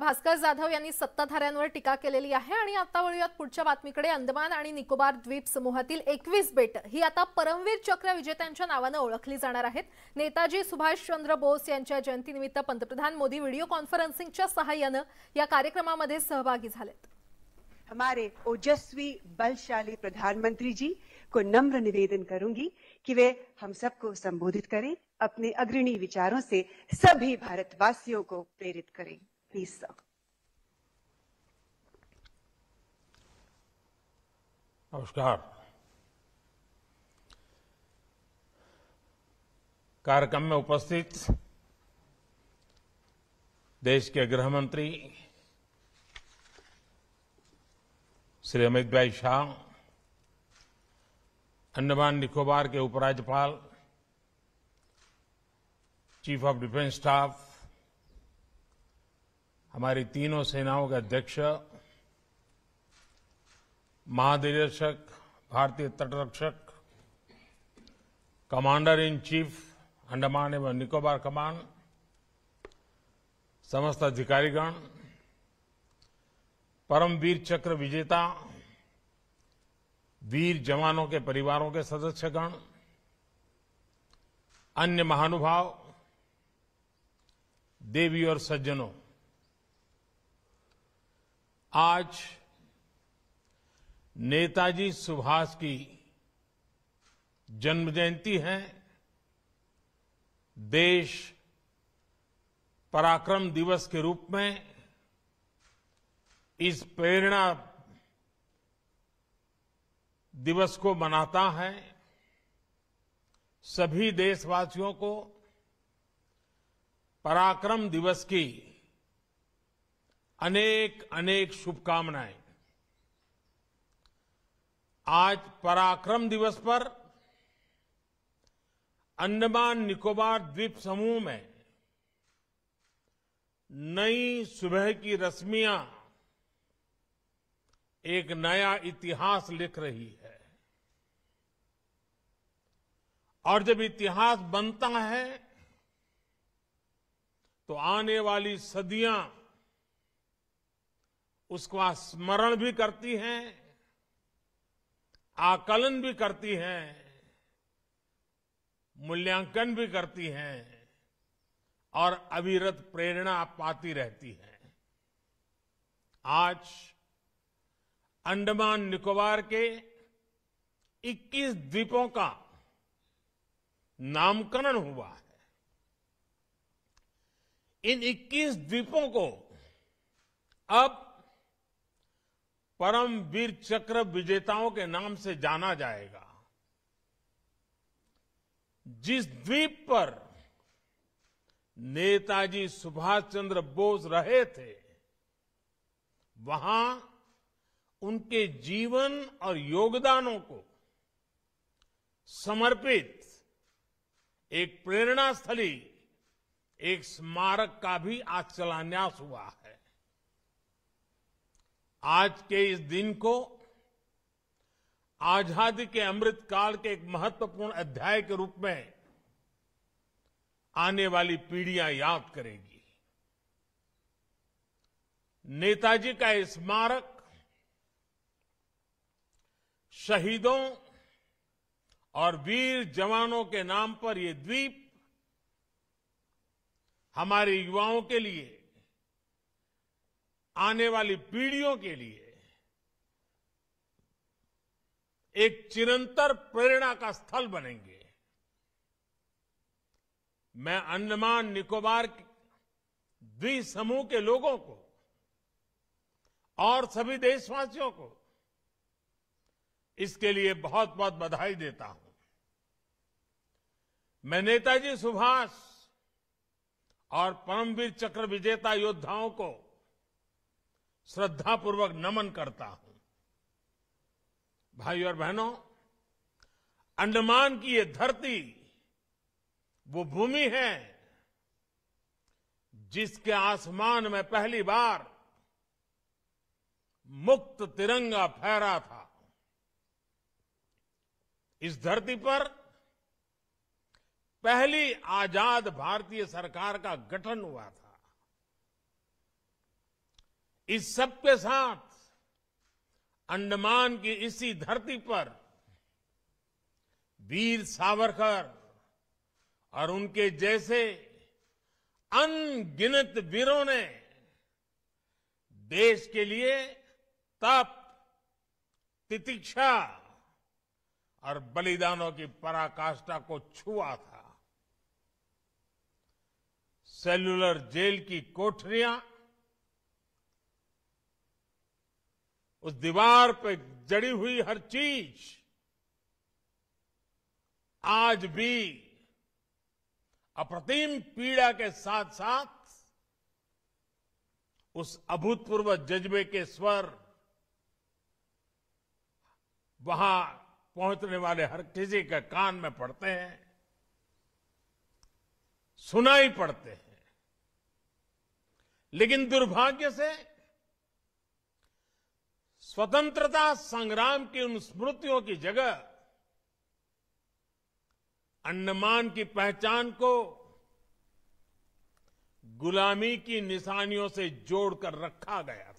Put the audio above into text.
भास्कर जाधव यांनी सत्ताधाऱ्यांवर टीका केलेली आहे आणि आता वळूयात पुढच्या बातमीकडे अंदमान आणि निकोबार द्वीप समूहातील एकवीस बेट ही आता परमवीर चक्र विजेत्यांच्या नावानं ओळखली जाणार आहेत नेताजी सुभाषचंद्र बोस यांच्या जयंतीनिमित्त पंतप्रधान मोदी व्हिडिओ कॉन्फरन्सिंगच्या सहाय्यानं या कार्यक्रमामध्ये सहभागी झालेत हमारे ओजस्वी बलशाली प्रधानमंत्री जी को नम्र निवेदन करूंगी कि वे हम सबको संबोधित करें अपने अग्रणी विचारों से सभी भारतवासियों को प्रेरित करें Pesach. नमस्कार कार्यक्रम में उपस्थित देश के गृह मंत्री श्री अमित भाई शाह अंडमान निकोबार के उपराज्यपाल चीफ ऑफ डिफेंस स्टाफ हमारी तीनों सेनाओं के अध्यक्ष महानिदेशक भारतीय तटरक्षक कमांडर इन चीफ अंडमान एवं निकोबार कमान समस्त अधिकारीगण परमवीर चक्र विजेता वीर जवानों के परिवारों के सदस्यगण अन्य महानुभाव देवी और सज्जनों आज नेताजी सुभाष की जन्म जयंती है देश पराक्रम दिवस के रूप में इस प्रेरणा दिवस को मनाता है सभी देशवासियों को पराक्रम दिवस की अनेक अनेक शुभकामनाएं आज पराक्रम दिवस पर अंडमान निकोबार द्वीप समूह में नई सुबह की रस्मियां एक नया इतिहास लिख रही है और जब इतिहास बनता है तो आने वाली सदियां उसका स्मरण भी करती है आकलन भी करती हैं मूल्यांकन भी करती हैं और अविरत प्रेरणा पाती रहती है आज अंडमान निकोबार के 21 द्वीपों का नामकरण हुआ है इन 21 द्वीपों को अब परम वीर चक्र विजेताओं के नाम से जाना जाएगा जिस द्वीप पर नेताजी सुभाष चंद्र बोस रहे थे वहां उनके जीवन और योगदानों को समर्पित एक प्रेरणा स्थली एक स्मारक का भी आज शिलान्यास हुआ है आज के इस दिन को आजादी के अमृत काल के एक महत्वपूर्ण अध्याय के रूप में आने वाली पीढ़ियां याद करेगी नेताजी का स्मारक शहीदों और वीर जवानों के नाम पर ये द्वीप हमारे युवाओं के लिए आने वाली पीढ़ियों के लिए एक चिरंतर प्रेरणा का स्थल बनेंगे मैं अंडमान निकोबार द्वीप के लोगों को और सभी देशवासियों को इसके लिए बहुत बहुत बधाई देता हूं मैं नेताजी सुभाष और परमवीर चक्र विजेता योद्धाओं को श्रद्धापूर्वक नमन करता हूं भाइयों और बहनों अंडमान की ये धरती वो भूमि है जिसके आसमान में पहली बार मुक्त तिरंगा फहरा था इस धरती पर पहली आजाद भारतीय सरकार का गठन हुआ था इस सब के साथ अंडमान की इसी धरती पर वीर सावरकर और उनके जैसे अनगिनत वीरों ने देश के लिए तप तितिक्षा और बलिदानों की पराकाष्ठा को छुआ था सेलुलर जेल की कोठरियां उस दीवार पे जड़ी हुई हर चीज आज भी अप्रतिम पीड़ा के साथ साथ उस अभूतपूर्व जज्बे के स्वर वहां पहुंचने वाले हर किसी के कान में पड़ते हैं सुनाई पड़ते हैं लेकिन दुर्भाग्य से स्वतंत्रता संग्राम की उन स्मृतियों की जगह अंडमान की पहचान को गुलामी की निशानियों से जोड़कर रखा गया